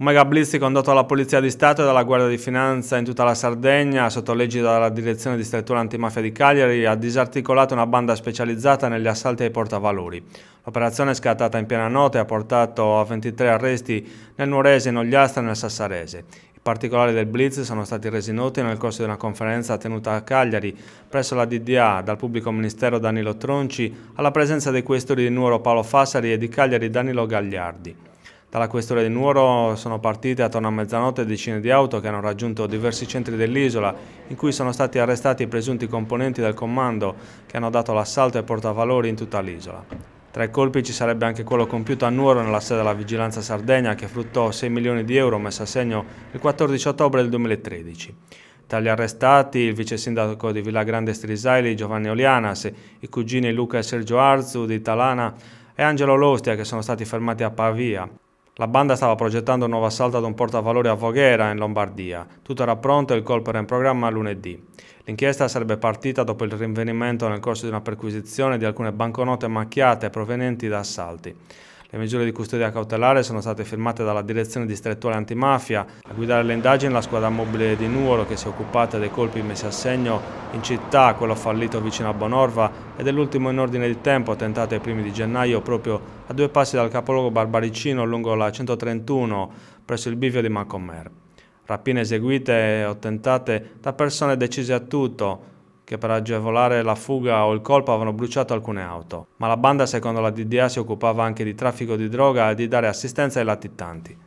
Un mega blitz condotto dalla Polizia di Stato e dalla Guardia di Finanza in tutta la Sardegna, sotto legge dalla Direzione di Strettura Antimafia di Cagliari, ha disarticolato una banda specializzata negli assalti ai portavalori. L'operazione è scattata in piena notte e ha portato a 23 arresti nel Nuorese, in Ogliastra e nel Sassarese. I particolari del blitz sono stati resi noti nel corso di una conferenza tenuta a Cagliari presso la DDA dal pubblico ministero Danilo Tronci alla presenza dei questori di Nuoro Paolo Fassari e di Cagliari Danilo Gagliardi. Dalla questura di Nuoro sono partite attorno a mezzanotte decine di auto che hanno raggiunto diversi centri dell'isola in cui sono stati arrestati i presunti componenti del comando che hanno dato l'assalto ai portavalori in tutta l'isola. Tra i colpi ci sarebbe anche quello compiuto a Nuoro nella sede della Vigilanza Sardegna che fruttò 6 milioni di euro messo a segno il 14 ottobre del 2013. Tra gli arrestati il vice sindaco di Villa Grande Strisaili Giovanni Olianas, i cugini Luca e Sergio Arzu di Talana e Angelo Lostia che sono stati fermati a Pavia. La banda stava progettando un nuovo assalto ad un portavalore a Voghera in Lombardia. Tutto era pronto e il colpo era in programma lunedì. L'inchiesta sarebbe partita dopo il rinvenimento nel corso di una perquisizione di alcune banconote macchiate provenienti da assalti. Le misure di custodia cautelare sono state firmate dalla direzione distrettuale antimafia. A guidare le indagini la squadra mobile di Nuoro che si è occupata dei colpi messi a segno in città, quello fallito vicino a Bonorva e dell'ultimo in ordine di tempo tentato ai primi di gennaio proprio a due passi dal capoluogo Barbaricino lungo la 131 presso il bivio di Macomer. Rapine eseguite o tentate da persone decise a tutto, che per agevolare la fuga o il colpo avevano bruciato alcune auto, ma la banda secondo la DDA si occupava anche di traffico di droga e di dare assistenza ai latitanti.